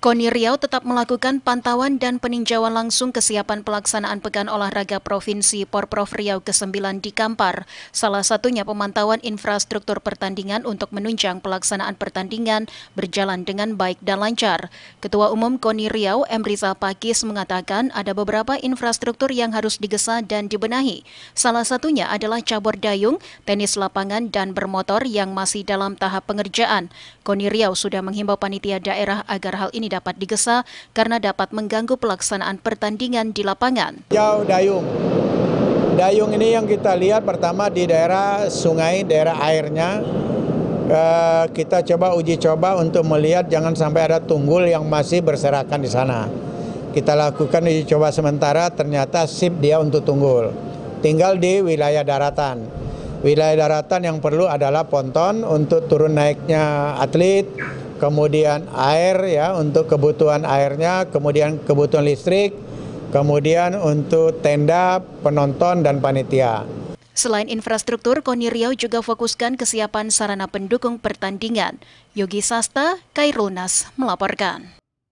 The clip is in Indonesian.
Koni Riau tetap melakukan pantauan dan peninjauan langsung kesiapan pelaksanaan Pekan Olahraga Provinsi Porprov Riau ke-9 di Kampar. Salah satunya pemantauan infrastruktur pertandingan untuk menunjang pelaksanaan pertandingan berjalan dengan baik dan lancar. Ketua Umum Koni Riau M. Riza Pakis mengatakan ada beberapa infrastruktur yang harus digesa dan dibenahi. Salah satunya adalah cabur dayung, tenis lapangan, dan bermotor yang masih dalam tahap pengerjaan. Koni Riau sudah menghimbau panitia daerah agar hal ini dapat digesa karena dapat mengganggu pelaksanaan pertandingan di lapangan. Jauh dayung. Dayung ini yang kita lihat pertama di daerah sungai, daerah airnya. Eh, kita coba uji coba untuk melihat jangan sampai ada tunggul yang masih berserakan di sana. Kita lakukan uji coba sementara ternyata sip dia untuk tunggul. Tinggal di wilayah daratan wilayah daratan yang perlu adalah ponton untuk turun naiknya atlet, kemudian air ya untuk kebutuhan airnya, kemudian kebutuhan listrik, kemudian untuk tenda, penonton dan panitia. Selain infrastruktur, Koni Riau juga fokuskan kesiapan sarana pendukung pertandingan. Yogi Sasta, Kairul Nas melaporkan.